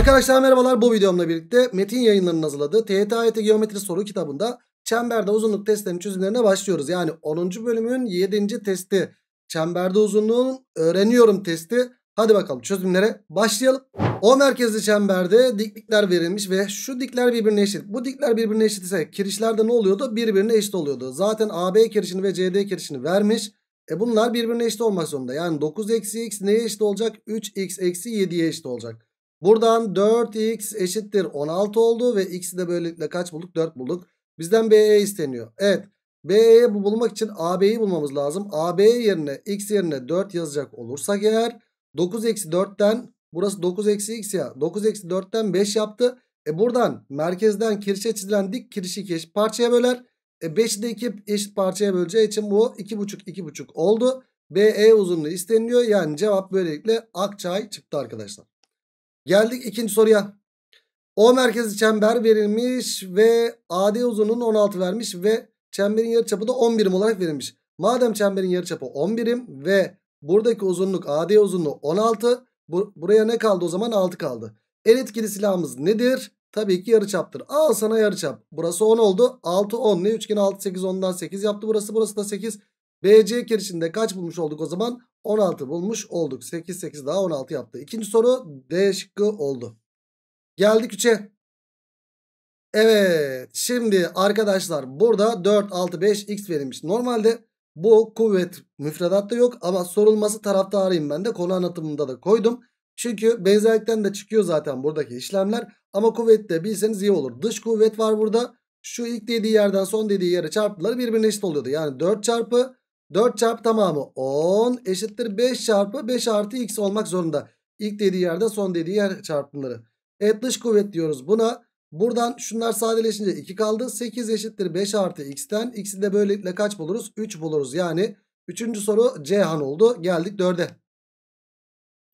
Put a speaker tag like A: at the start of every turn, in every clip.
A: Arkadaşlar merhabalar bu videomla birlikte Metin yayınlarının hazırladığı TYT Geometri soru kitabında çemberde uzunluk testlerinin çözümlerine başlıyoruz. Yani 10. bölümün 7. testi çemberde uzunluğun öğreniyorum testi. Hadi bakalım çözümlere başlayalım. O merkezli çemberde diklikler verilmiş ve şu dikler birbirine eşit. Bu dikler birbirine eşit ise kirişlerde ne oluyordu? Birbirine eşit oluyordu. Zaten AB kirişini ve CD kirişini vermiş. E bunlar birbirine eşit olmak zorunda. Yani 9 eksi x neye eşit olacak? 3x eksi 7'ye eşit olacak. Buradan 4x eşittir 16 oldu ve x'i de böylelikle kaç bulduk? 4 bulduk. Bizden BE isteniyor. Evet. BE'yi bulmak için AB'yi bulmamız lazım. AB yerine x yerine 4 yazacak olursak eğer 9 eksi 4'ten burası 9 eksi x ya 9 eksi 4'ten 5 yaptı. E buradan merkezden kirişe çizilen dik kirişi iki parçaya böler. E 5'i de 2 eşit parçaya böleceği için bu 2,5 2,5 oldu. BE uzunluğu isteniliyor. Yani cevap böylelikle Akçay çıktı arkadaşlar. Geldik ikinci soruya. O merkezi çember verilmiş ve AD uzunluğunu 16 vermiş ve çemberin yarıçapı da 11 olarak verilmiş. Madem çemberin yarıçapı 10 ve buradaki uzunluk AD uzunluğu 16 bu, buraya ne kaldı o zaman 6 kaldı. En etkili silahımız nedir? Tabii ki yarıçaptır. Al sana yarıçap. Burası 10 oldu. 6 10 ne üçgen 6 8 10'dan 8 yaptı burası burası da 8. BC kirişinde kaç bulmuş olduk o zaman? 16 bulmuş olduk. 8 8 daha 16 yaptı. İkinci soru D şıkkı oldu. Geldik 3'e. Evet şimdi arkadaşlar burada 4 6 5 x verilmiş. Normalde bu kuvvet müfredatta yok ama sorulması taraftarıyım ben de konu anlatımında da koydum. Çünkü benzerlikten de çıkıyor zaten buradaki işlemler. Ama kuvvette bilseniz iyi olur. Dış kuvvet var burada. Şu ilk dediği yerden son dediği yere çarptılar birbirine eşit oluyordu. Yani 4 çarpı 4 çarpı tamamı 10 eşittir 5 çarpı 5 artı x olmak zorunda. İlk dediği yerde son dediği yer çarpımları. Evet dış kuvvet diyoruz buna. Buradan şunlar sadeleşince 2 kaldı. 8 eşittir 5 artı x'ten. X'i de böylelikle kaç buluruz? 3 buluruz. Yani 3. soru C han oldu. Geldik 4'e.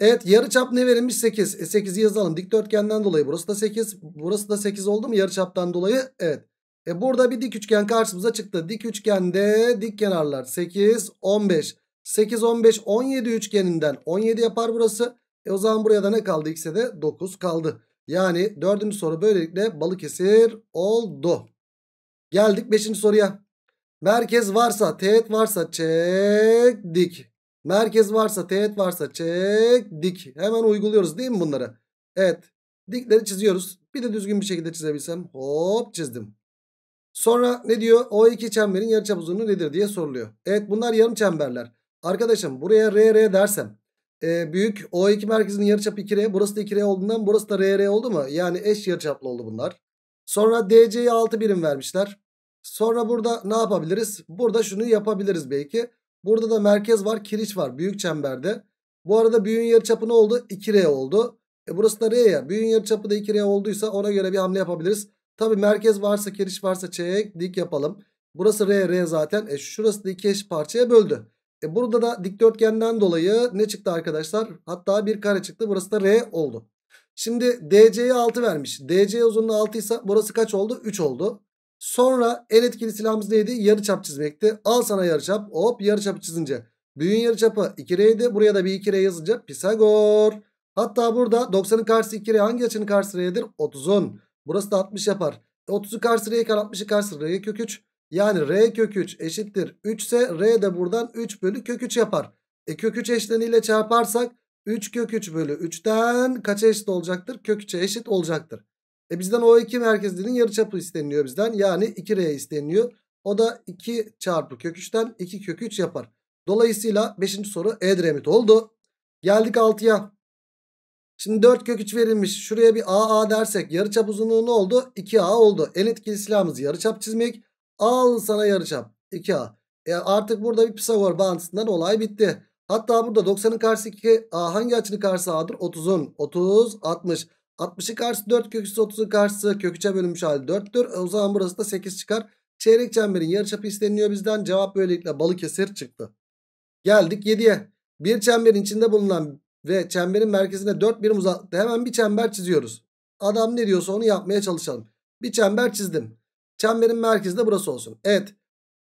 A: Evet yarı çap ne verilmiş? 8. E, 8'i yazalım. Dikdörtgenden dolayı burası da 8. Burası da 8 oldu mu yarı çaptan dolayı? Evet. E burada bir dik üçgen karşımıza çıktı. Dik üçgende dik kenarlar 8, 15. 8, 15, 17 üçgeninden 17 yapar burası. E o zaman buraya da ne kaldı? X'e de 9 kaldı. Yani dördüncü soru böylelikle Balıkesir oldu. Geldik beşinci soruya. Merkez varsa teğet varsa çek dik. Merkez varsa teğet varsa çek dik. Hemen uyguluyoruz değil mi bunları? Evet. Dikleri çiziyoruz. Bir de düzgün bir şekilde çizebilsem. Hop çizdim. Sonra ne diyor? o iki çemberin yarıçap uzunluğu nedir diye soruluyor. Evet bunlar yarım çemberler. Arkadaşım buraya RR dersem e, büyük O2 merkezinin yarıçapı 2R burası da 2R olduğundan burası da RR oldu mu? Yani eş yarıçaplı oldu bunlar. Sonra DC'ye 6 birim vermişler. Sonra burada ne yapabiliriz? Burada şunu yapabiliriz belki. Burada da merkez var, kiriş var büyük çemberde. Bu arada büyüğün yarıçapı ne oldu? 2R oldu. E burası da R ya. Büyüğün yarıçapı da 2R olduysa ona göre bir hamle yapabiliriz. Tabi merkez varsa kiriş varsa çeyrek dik yapalım. Burası R R zaten. E şurası da iki eş parçaya böldü. E burada da dikdörtgenden dolayı ne çıktı arkadaşlar? Hatta bir kare çıktı. Burası da R oldu. Şimdi DC'ye 6 vermiş. DC uzunluğu 6 ise burası kaç oldu? 3 oldu. Sonra el etkili silahımız neydi? Yarı çap çizmekti. Al sana yarı yarıçap. Hop çapı çizince. Büyüğün yarıçapı 2R'ydi. Buraya da bir 2R yazınca Pisagor. Hatta burada 90'ın karşısı 2R hangi açının karşısı R'dir? 30'un. Burası da 60 yapar. 30'u e, karşı R'ye kar 60'ı karşı R'ye kök 3. Yani R kök 3 eşittir 3 ise R de buradan 3 bölü kök 3 yapar. E kök 3 eşleniyle çarparsak 3 kök 3 bölü 3'ten kaça eşit olacaktır? Kök 3'e eşit olacaktır. E bizden o iki merkezlinin yarıçapı isteniliyor bizden. Yani 2R isteniliyor. O da 2 çarpı kök 3'ten 2 kök 3 yapar. Dolayısıyla 5. soru Edremit oldu. Geldik 6'ya. Şimdi 4 kök 3 verilmiş. Şuraya bir AA dersek yarıçap uzunluğu ne oldu? 2A oldu. En etkili silahımız yarıçap çizmek. Al sana yarıçap 2A. E artık burada bir Pisagor bağıntısından olay bitti. Hatta burada 90'ın karşısı 2 A hangi açının karşısı A'dır? 30'un. 30 60. 60'ın karşısı 4 kök 30'un karşısı kök 3'e bölünmüş hali 4'tür. E, o zaman burası da 8 çıkar. Çeyrek çemberin yarıçapı isteniliyor bizden. Cevap böylelikle balık Balıkesir çıktı. Geldik 7'ye. Bir çemberin içinde bulunan ve çemberin merkezine 4 birim uzaklıkta hemen bir çember çiziyoruz. Adam ne diyorsa onu yapmaya çalışalım. Bir çember çizdim. Çemberin merkezi de burası olsun. Evet.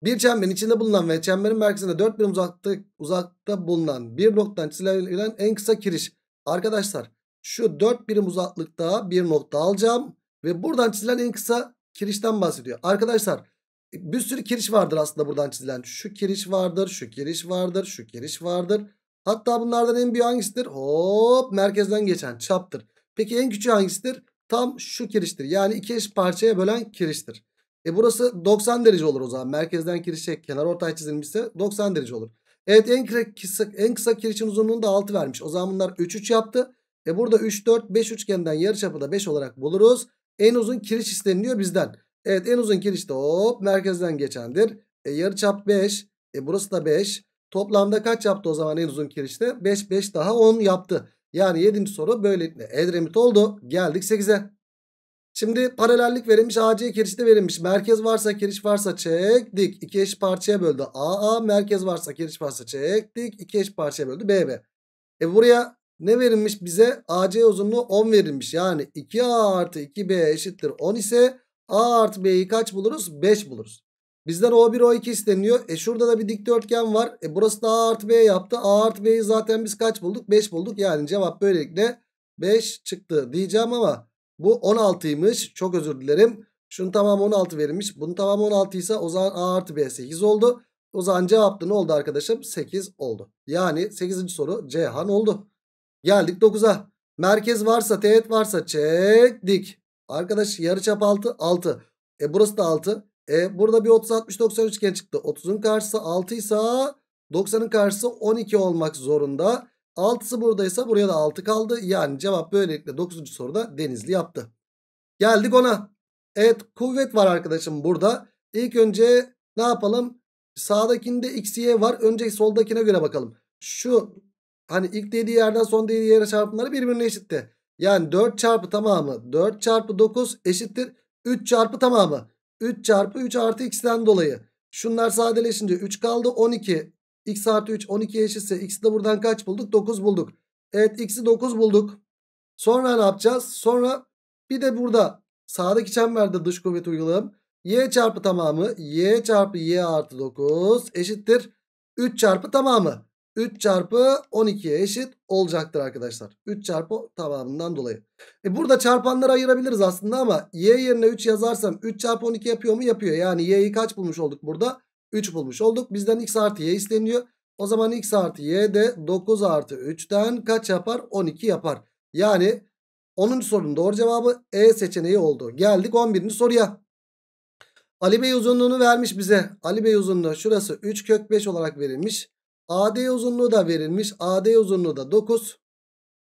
A: Bir çemberin içinde bulunan ve çemberin merkezine 4 birim uzakta, uzakta bulunan bir noktadan çizilen en kısa kiriş. Arkadaşlar şu 4 birim uzaklıkta bir nokta alacağım. Ve buradan çizilen en kısa kirişten bahsediyor. Arkadaşlar bir sürü kiriş vardır aslında buradan çizilen. Şu kiriş vardır, şu kiriş vardır, şu kiriş vardır. Hatta bunlardan en büyük hangisidir? Hop merkezden geçen çaptır. Peki en küçük hangisidir? Tam şu kiriştir. Yani iki eş parçaya bölen kiriştir. E burası 90 derece olur o zaman. Merkezden kirişe kenar ortay çizilmişse 90 derece olur. Evet en kısa, en kısa kirişin uzunluğunu da 6 vermiş. O zaman bunlar 3 3 yaptı. E burada 3 4 5 üçgenden yarıçapı da 5 olarak buluruz. En uzun kiriş isteniliyor bizden. Evet en uzun kiriş de hop merkezden geçendir. E yarıçap 5. E burası da 5. Toplamda kaç yaptı o zaman en uzun kirişte? 5 5 daha 10 yaptı. Yani 7. soru böylelikle Edremit oldu. Geldik 8'e. Şimdi paralellik verilmiş. AC kiriş verilmiş. Merkez varsa kiriş varsa çektik. İki eş parçaya böldü. AA merkez varsa kiriş varsa çektik. İki eş parçaya böldü. BB. E buraya ne verilmiş bize? AC uzunluğu 10 verilmiş. Yani 2A artı 2B eşittir 10 ise A artı B'yi kaç buluruz? 5 buluruz. Bizden O1 O2 isteniyor. E şurada da bir dikdörtgen var. E burası da A artı B yaptı. A artı B'yi zaten biz kaç bulduk? 5 bulduk. Yani cevap böylelikle 5 çıktı diyeceğim ama bu 16'ymış. Çok özür dilerim. Şunun tamamı 16 verilmiş. Bunun tamam 16 ise o zaman A artı B 8 oldu. O zaman cevap ne oldu arkadaşım? 8 oldu. Yani 8. soru C han oldu. Geldik 9'a. Merkez varsa teğet varsa çektik. Arkadaş yarıçap 6 6. E burası da 6. E, burada bir 30 60 90 üçgen çıktı. 30'un karşısı 6 ise 90'ın karşısı 12 olmak zorunda. 6'sı buradaysa buraya da 6 kaldı. Yani cevap böylelikle 9. soruda Denizli yaptı. Geldik ona. Evet kuvvet var arkadaşım burada. İlk önce ne yapalım? Sağdakinde x, y var. Önce soldakine göre bakalım. Şu hani ilk dediği yerden son dediği yere çarpımları birbirine eşitti. Yani 4 çarpı tamamı 4 çarpı 9 eşittir 3 çarpı tamamı. 3 çarpı 3 artı x'ten dolayı. Şunlar sadeleşince 3 kaldı 12. x artı 3 12 eşitse x'i de buradan kaç bulduk? 9 bulduk. Evet x'i 9 bulduk. Sonra ne yapacağız? Sonra bir de burada sağdaki çemberde dış kuvvet uygulayalım. y çarpı tamamı y çarpı y artı 9 eşittir 3 çarpı tamamı. 3 çarpı 12'ye eşit olacaktır arkadaşlar. 3 çarpı tamamından dolayı. E burada çarpanları ayırabiliriz aslında ama y yerine 3 yazarsam 3 çarpı 12 yapıyor mu? Yapıyor. Yani y'yi kaç bulmuş olduk burada? 3 bulmuş olduk. Bizden x artı y isteniyor. O zaman x artı y de 9 artı 3'ten kaç yapar? 12 yapar. Yani 10. sorunun doğru cevabı E seçeneği oldu. Geldik 11. soruya. Ali Bey uzunluğunu vermiş bize. Ali Bey uzunluğu şurası 3 kök 5 olarak verilmiş. AD uzunluğu da verilmiş. AD uzunluğu da 9.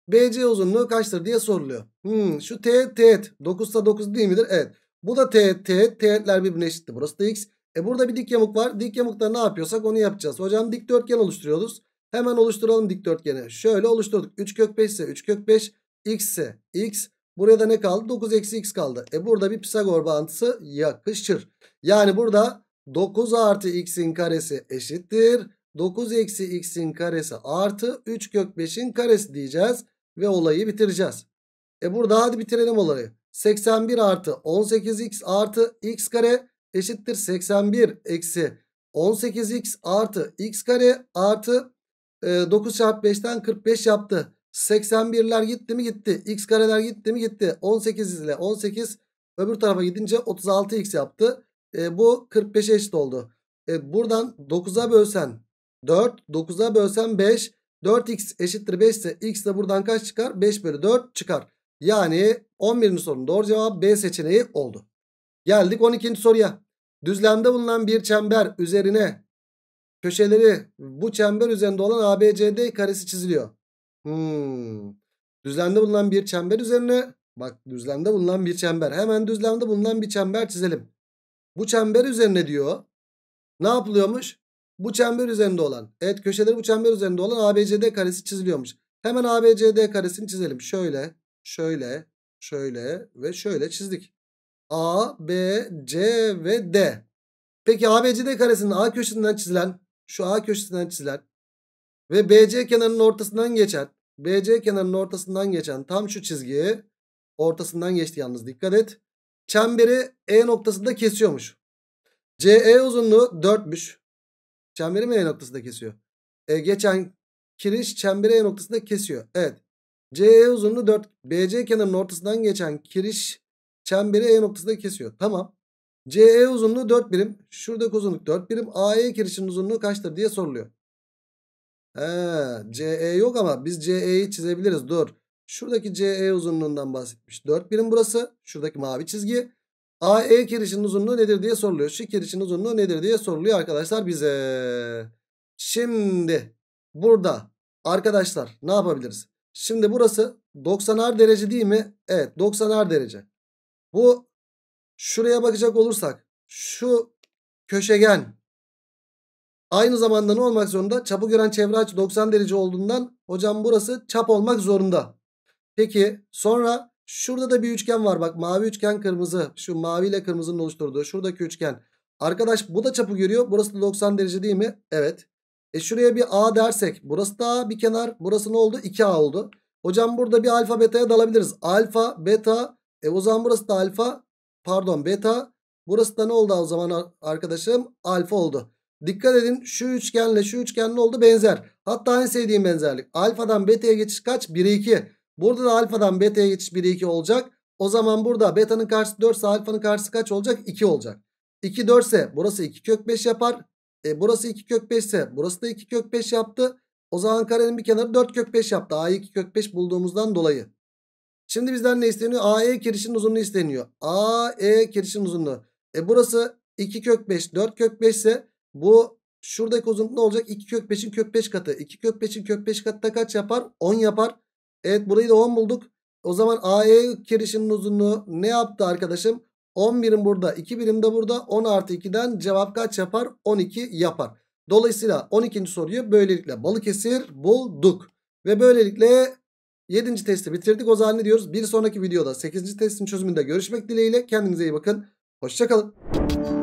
A: BC uzunluğu kaçtır diye soruluyor. Hmm, şu teğet teğet. da 9 değil midir? Evet. Bu da teğet teğet. Teğetler birbirine eşitti. Burası da x. E burada bir dik yamuk var. Dik yamukta ne yapıyorsak onu yapacağız. Hocam dikdörtgen oluşturuyoruz. Hemen oluşturalım dikdörtgeni. Şöyle oluşturduk. 3 kök 5 ise 3 kök 5. X ise x. Buraya da ne kaldı? 9 eksi x kaldı. E burada bir Pisagor bağıntısı yakışır. Yani burada 9 artı x'in karesi eşittir. 9 eksi x'in karesi artı 3 kök 5'in karesi diyeceğiz. Ve olayı bitireceğiz. E burada hadi bitirelim olayı. 81 artı 18x artı x kare eşittir 81 eksi 18x artı x kare artı e, 9 çarpı 5'ten 45 yaptı. 81'ler gitti mi gitti. X kareler gitti mi gitti. 18 ile 18 öbür tarafa gidince 36x yaptı. E, bu 45'e eşit oldu. E, buradan 9'a bölsen 4. 9'a bölsem 5. 4x eşittir 5 ise x de buradan kaç çıkar? 5 bölü 4 çıkar. Yani 11. sorunun doğru cevabı B seçeneği oldu. Geldik 12. soruya. Düzlemde bulunan bir çember üzerine köşeleri bu çember üzerinde olan ABCD karesi çiziliyor. Hmm. Düzlemde bulunan bir çember üzerine bak düzlemde bulunan bir çember. Hemen düzlemde bulunan bir çember çizelim. Bu çember üzerine diyor. Ne yapılıyormuş? bu çember üzerinde olan evet köşeleri bu çember üzerinde olan ABCD karesi çiziliyormuş. Hemen ABCD karesini çizelim. Şöyle, şöyle, şöyle ve şöyle çizdik. A, B, C ve D. Peki ABCD karesinin A köşesinden çizilen, şu A köşesinden çizilen ve BC kenarının ortasından geçen, BC kenarının ortasından geçen tam şu çizgi ortasından geçti yalnız dikkat et. Çemberi E noktasında kesiyormuş. CE uzunluğu 4'müş. Çemberi M e noktasında kesiyor. E, geçen kiriş çemberi E noktasında kesiyor. Evet. CE uzunluğu 4. BC kenarının ortasından geçen kiriş çemberi E noktasında kesiyor. Tamam. CE uzunluğu 4 birim. Şuradaki uzunluk 4 birim. AE kirişinin uzunluğu kaçtır diye soruluyor. He, CE yok ama biz CE'yi çizebiliriz. Dur. Şuradaki CE uzunluğundan bahsetmiş. 4 birim burası. Şuradaki mavi çizgi. AE kirişinin uzunluğu nedir diye soruluyor. Şu kirişin uzunluğu nedir diye soruluyor arkadaşlar bize. Şimdi burada arkadaşlar ne yapabiliriz? Şimdi burası 90'ar derece değil mi? Evet 90'ar derece. Bu şuraya bakacak olursak şu köşegen aynı zamanda ne olmak zorunda? Çapı gören çevre açı 90 derece olduğundan hocam burası çap olmak zorunda. Peki sonra Şurada da bir üçgen var bak mavi üçgen kırmızı. Şu mavi ile kırmızının oluşturduğu şuradaki üçgen. Arkadaş bu da çapı görüyor. Burası da 90 derece değil mi? Evet. E şuraya bir A dersek. Burası da A bir kenar. Burası ne oldu? 2A oldu. Hocam burada bir alfa beta'ya dalabiliriz. Alfa, beta. E o zaman burası da alfa. Pardon beta. Burası da ne oldu o zaman arkadaşım? Alfa oldu. Dikkat edin şu üçgenle şu üçgen ne oldu benzer. Hatta en sevdiğim benzerlik. Alfadan beta'ya geçiş kaç? 1'e 2. Burada da alfadan beta'ya geçiş 1 2 olacak. O zaman burada beta'nın karşısı 4 ise alfanın karşısı kaç olacak? 2 olacak. 2 4 ise burası 2 kök 5 yapar. E, burası 2 kök 5 ise burası da 2 kök 5 yaptı. O zaman karenin bir kenarı 4 kök 5 yaptı. A'yı 2 kök 5 bulduğumuzdan dolayı. Şimdi bizden ne isteniyor? AE kirişin uzunluğu isteniyor. AE kirişin uzunluğu. E burası 2 kök 5, 4 kök 5 ise bu şuradaki uzunluk ne olacak? 2 kök 5'in kök 5 katı. 2 kök 5'in kök 5 katı da kaç yapar? 10 yapar. Evet burayı da 10 bulduk. O zaman AE kirişinin uzunluğu ne yaptı arkadaşım? 10 birim burada 2 birim de burada 10 artı 2'den cevap kaç yapar? 12 yapar. Dolayısıyla 12. soruyu böylelikle Balıkesir bulduk. Ve böylelikle 7. testi bitirdik. O zaman ne diyoruz? Bir sonraki videoda 8. testin çözümünde görüşmek dileğiyle. Kendinize iyi bakın. Hoşçakalın.